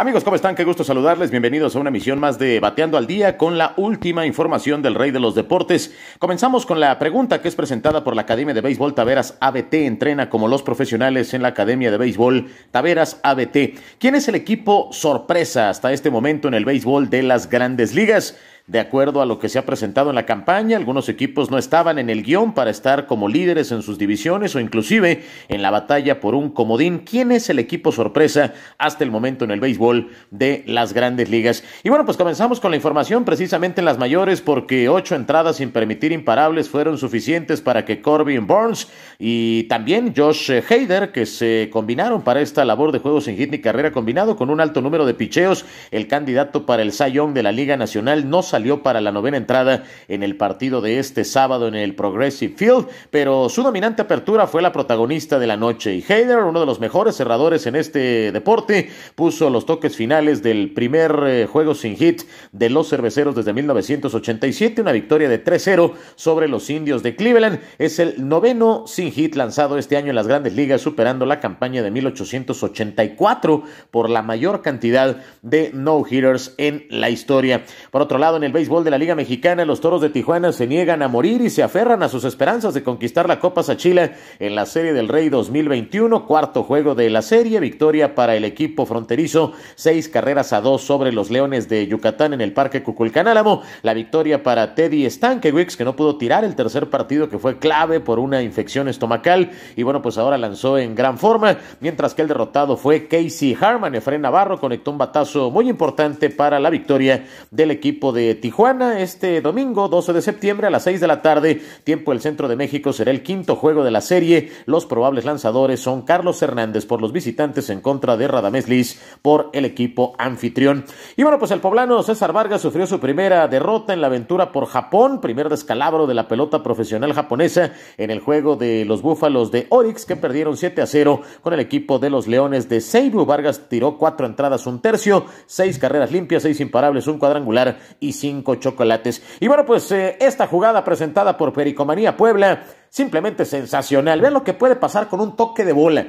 Amigos, ¿cómo están? Qué gusto saludarles. Bienvenidos a una emisión más de Bateando al Día con la última información del Rey de los Deportes. Comenzamos con la pregunta que es presentada por la Academia de Béisbol Taveras ABT. Entrena como los profesionales en la Academia de Béisbol Taveras ABT. ¿Quién es el equipo sorpresa hasta este momento en el béisbol de las grandes ligas? de acuerdo a lo que se ha presentado en la campaña. Algunos equipos no estaban en el guión para estar como líderes en sus divisiones o inclusive en la batalla por un comodín. ¿Quién es el equipo sorpresa hasta el momento en el béisbol de las grandes ligas? Y bueno, pues comenzamos con la información precisamente en las mayores porque ocho entradas sin permitir imparables fueron suficientes para que Corbin Burns y también Josh Hader, que se combinaron para esta labor de juegos en hit ni carrera combinado con un alto número de picheos, el candidato para el Young de la Liga Nacional no salió salió para la novena entrada en el partido de este sábado en el Progressive Field, pero su dominante apertura fue la protagonista de la noche. Y Hayder, uno de los mejores cerradores en este deporte, puso los toques finales del primer eh, juego sin hit de los cerveceros desde 1987, una victoria de 3-0 sobre los indios de Cleveland. Es el noveno sin hit lanzado este año en las grandes ligas, superando la campaña de 1884 por la mayor cantidad de no-hitters en la historia. Por otro lado, en el el béisbol de la Liga Mexicana, los Toros de Tijuana se niegan a morir y se aferran a sus esperanzas de conquistar la Copa Sachila en la Serie del Rey 2021, cuarto juego de la serie, victoria para el equipo fronterizo, seis carreras a dos sobre los Leones de Yucatán en el Parque Cuculcanálamo, la victoria para Teddy Stankiewicz que no pudo tirar el tercer partido que fue clave por una infección estomacal y bueno, pues ahora lanzó en gran forma, mientras que el derrotado fue Casey Harman, Efraín Navarro conectó un batazo muy importante para la victoria del equipo de Tijuana este domingo 12 de septiembre a las 6 de la tarde, tiempo del centro de México, será el quinto juego de la serie. Los probables lanzadores son Carlos Hernández por los visitantes en contra de Radamés Liz por el equipo anfitrión. Y bueno, pues el poblano César Vargas sufrió su primera derrota en la aventura por Japón, primer descalabro de la pelota profesional japonesa en el juego de los Búfalos de Orix que perdieron 7 a 0 con el equipo de los Leones de Seibu. Vargas tiró cuatro entradas, un tercio, seis carreras limpias, seis imparables, un cuadrangular y cinco chocolates. Y bueno, pues eh, esta jugada presentada por Pericomanía Puebla, simplemente sensacional. Vean lo que puede pasar con un toque de bola.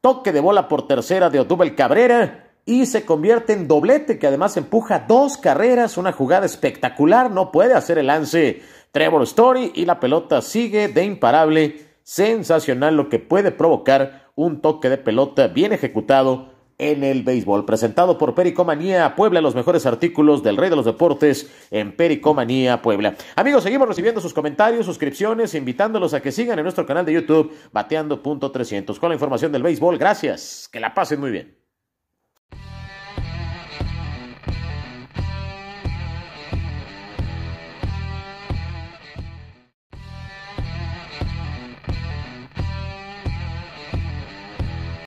Toque de bola por tercera de Odubel Cabrera y se convierte en doblete que además empuja dos carreras, una jugada espectacular, no puede hacer el lance Trevor Story y la pelota sigue de imparable, sensacional lo que puede provocar un toque de pelota bien ejecutado en el béisbol. Presentado por Pericomanía Puebla, los mejores artículos del rey de los deportes en Pericomanía Puebla. Amigos, seguimos recibiendo sus comentarios, suscripciones, invitándolos a que sigan en nuestro canal de YouTube, bateando.300. Con la información del béisbol, gracias. Que la pasen muy bien.